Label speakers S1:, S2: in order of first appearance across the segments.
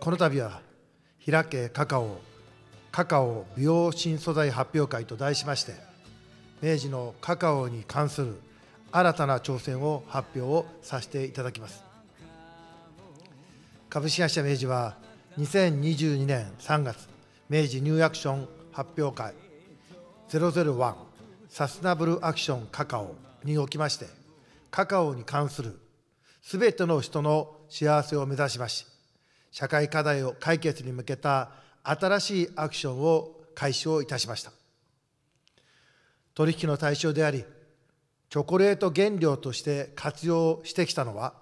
S1: この度は開けカカオカカオ美容新素材発表会と題しまして明治のカカオに関する新たな挑戦を発表をさせていただきます株式会社明治は2022年3月明治ニューアクション発表会001サステナブルアクションカカオにおきましてカカオに関するすべての人の幸せを目指しまし社会課題を解決に向けた新しいアクションを開始をいたしました取引の対象でありチョコレート原料として活用してきたのは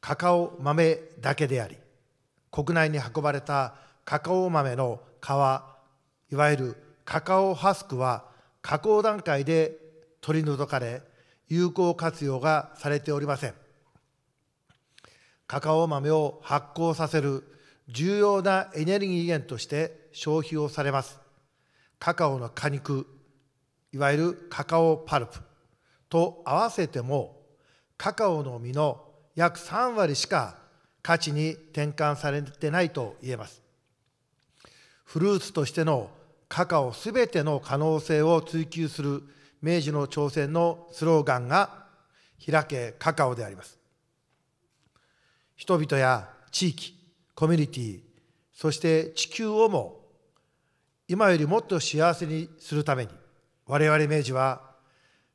S1: カカオ豆だけであり国内に運ばれたカカオ豆の皮いわゆるカカオハスクは加工段階で取り除かれ有効活用がされておりませんカカオ豆を発酵させる重要なエネルギー源として消費をされます。カカオの果肉、いわゆるカカオパルプと合わせてもカカオの実の約3割しか価値に転換されてないと言えます。フルーツとしてのカカオすべての可能性を追求する明治の挑戦のスローガンが開けカカオであります。人々や地域コミュニティそして地球をも今よりもっと幸せにするために我々明治は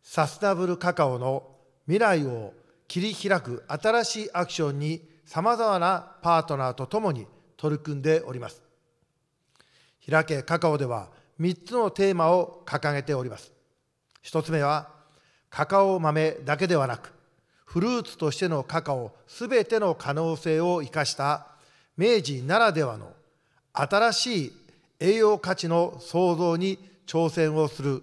S1: サステナブルカカオの未来を切り開く新しいアクションにさまざまなパートナーと共に取り組んでおります開けカカオでは3つのテーマを掲げております1つ目はカカオ豆だけではなくフルーツとしてのカカオ全ての可能性を生かした明治ならではの新しい栄養価値の創造に挑戦をする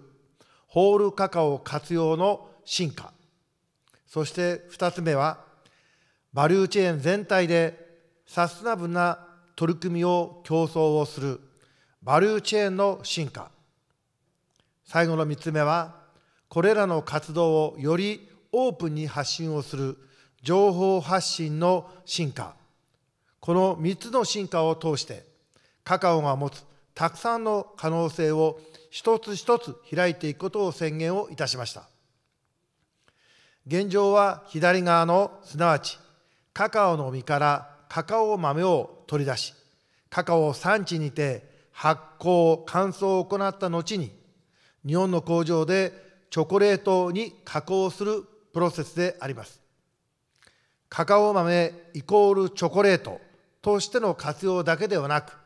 S1: ホールカカオ活用の進化そして2つ目はバリューチェーン全体でサステナブルな取り組みを競争をするバリューチェーンの進化最後の3つ目はこれらの活動をよりオープンに発信をする情報発信の進化この3つの進化を通してカカオが持つたくさんの可能性を一つ一つ開いていくことを宣言をいたしました現状は左側のすなわちカカオの実からカカオ豆を取り出しカカオを産地にて発酵乾燥を行った後に日本の工場でチョコレートに加工するプロセスでありますカカオ豆イコールチョコレートとしての活用だけではなく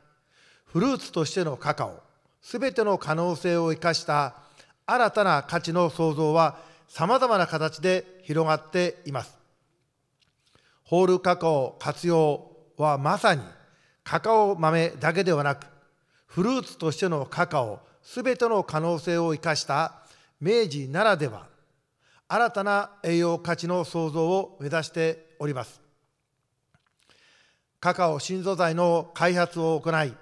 S1: フルーツとしてのカカオ全ての可能性を生かした新たな価値の創造はさまざまな形で広がっていますホールカカオ活用はまさにカカオ豆だけではなくフルーツとしてのカカオ全ての可能性を生かした明治ならでは新たな栄養価値の創造を目指しておりますカカオ新素材の開発を行い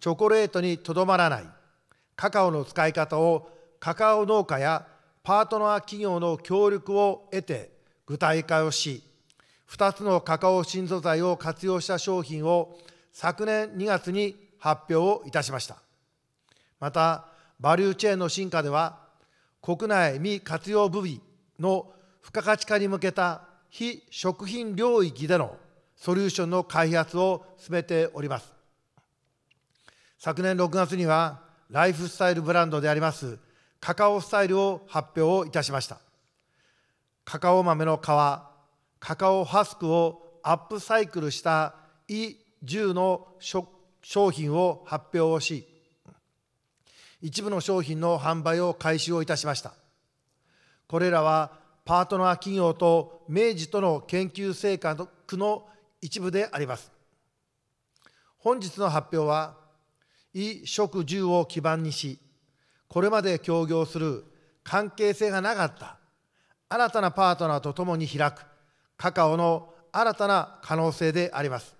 S1: チョコレートにとどまらないカカオの使い方をカカオ農家やパートナー企業の協力を得て具体化をし2つのカカオ新素材を活用した商品を昨年2月に発表をいたしましたまたバリューチェーンの進化では国内未活用部位の付加価値化に向けた非食品領域でのソリューションの開発を進めております。昨年6月には、ライフスタイルブランドでありますカカオスタイルを発表いたしました。カカオ豆の皮、カカオハスクをアップサイクルしたイ10の商品を発表をし、一部の商品の販売を開始をいたしました。これらはパートナー企業と明治との研究成果の一部であります本日の発表は衣食住を基盤にしこれまで協業する関係性がなかった新たなパートナーとともに開くカカオの新たな可能性であります